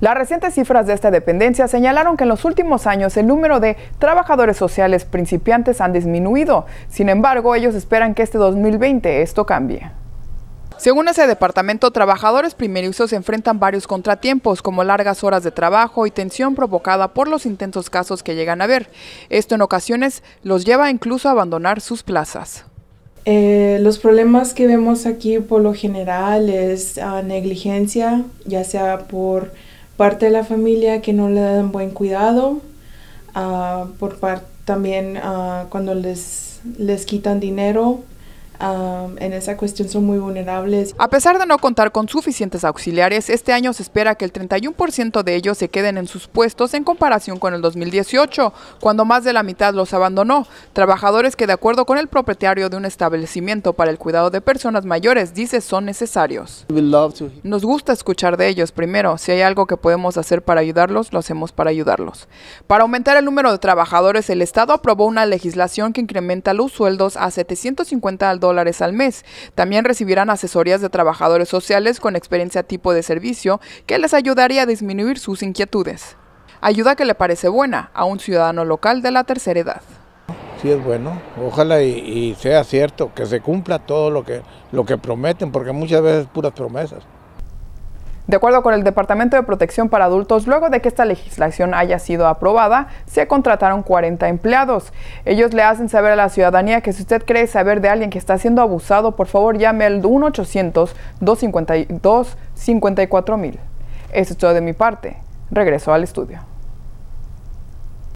Las recientes cifras de esta dependencia señalaron que en los últimos años el número de trabajadores sociales principiantes han disminuido. Sin embargo, ellos esperan que este 2020 esto cambie. Según ese departamento, trabajadores primerizos enfrentan varios contratiempos, como largas horas de trabajo y tensión provocada por los intensos casos que llegan a ver. Esto en ocasiones los lleva incluso a abandonar sus plazas. Eh, los problemas que vemos aquí por lo general es ah, negligencia, ya sea por parte de la familia que no le dan buen cuidado, ah, por parte también ah, cuando les, les quitan dinero, en esa cuestión son muy vulnerables. A pesar de no contar con suficientes auxiliares, este año se espera que el 31% de ellos se queden en sus puestos en comparación con el 2018, cuando más de la mitad los abandonó. Trabajadores que de acuerdo con el propietario de un establecimiento para el cuidado de personas mayores dice son necesarios. Nos gusta escuchar de ellos primero. Si hay algo que podemos hacer para ayudarlos, lo hacemos para ayudarlos. Para aumentar el número de trabajadores, el Estado aprobó una legislación que incrementa los sueldos a 750 al dólares al mes. También recibirán asesorías de trabajadores sociales con experiencia tipo de servicio que les ayudaría a disminuir sus inquietudes. Ayuda que le parece buena a un ciudadano local de la tercera edad. Sí es bueno, ojalá y, y sea cierto, que se cumpla todo lo que, lo que prometen, porque muchas veces puras promesas. De acuerdo con el Departamento de Protección para Adultos, luego de que esta legislación haya sido aprobada, se contrataron 40 empleados. Ellos le hacen saber a la ciudadanía que si usted cree saber de alguien que está siendo abusado, por favor llame al 1-800-252-54000. Eso es todo de mi parte. Regreso al estudio.